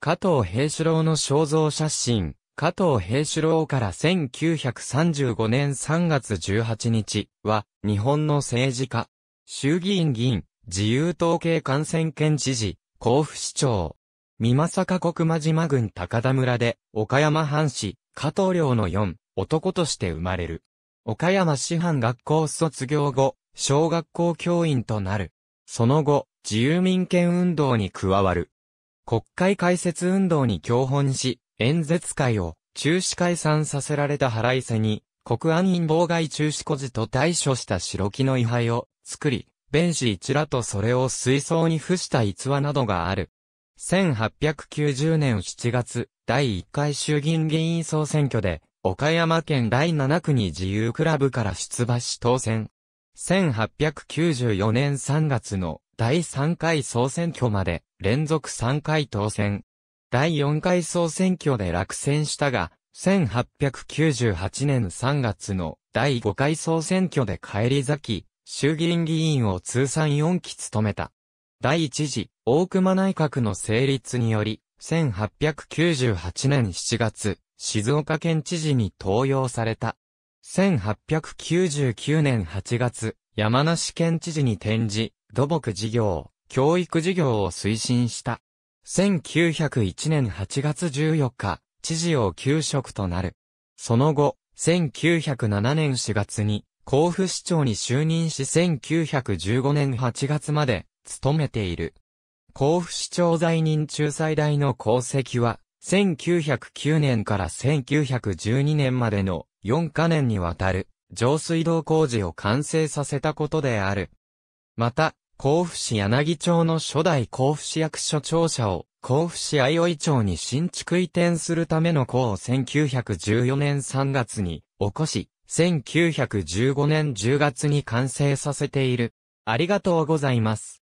加藤平四郎の肖像写真、加藤平四郎から1935年3月18日は、日本の政治家、衆議院議員、自由統計感染県知事、甲府市長、三正加国間島郡高田村で、岡山藩士、加藤領の4、男として生まれる。岡山市藩学校卒業後、小学校教員となる。その後、自由民権運動に加わる。国会開設運動に共本し、演説会を中止解散させられた腹いせに、国安院妨害中止孤児と対処した白木の位牌を作り、弁士一らとそれを水槽に付した逸話などがある。1890年7月、第1回衆議院議員総選挙で、岡山県第7区に自由クラブから出馬し当選。1894年3月の第3回総選挙まで連続3回当選。第4回総選挙で落選したが、1898年3月の第5回総選挙で返り咲き、衆議院議員を通算4期務めた。第1次、大熊内閣の成立により、1898年7月、静岡県知事に登用された。1899年8月、山梨県知事に転じ、土木事業、教育事業を推進した。1901年8月14日、知事を休職となる。その後、1907年4月に、甲府市長に就任し1915年8月まで、務めている。甲府市長在任中最大の功績は、1909年から1912年までの4カ年にわたる上水道工事を完成させたことである。また、甲府市柳町の初代甲府市役所庁舎を甲府市相生町に新築移転するための校を1914年3月に起こし、1915年10月に完成させている。ありがとうございます。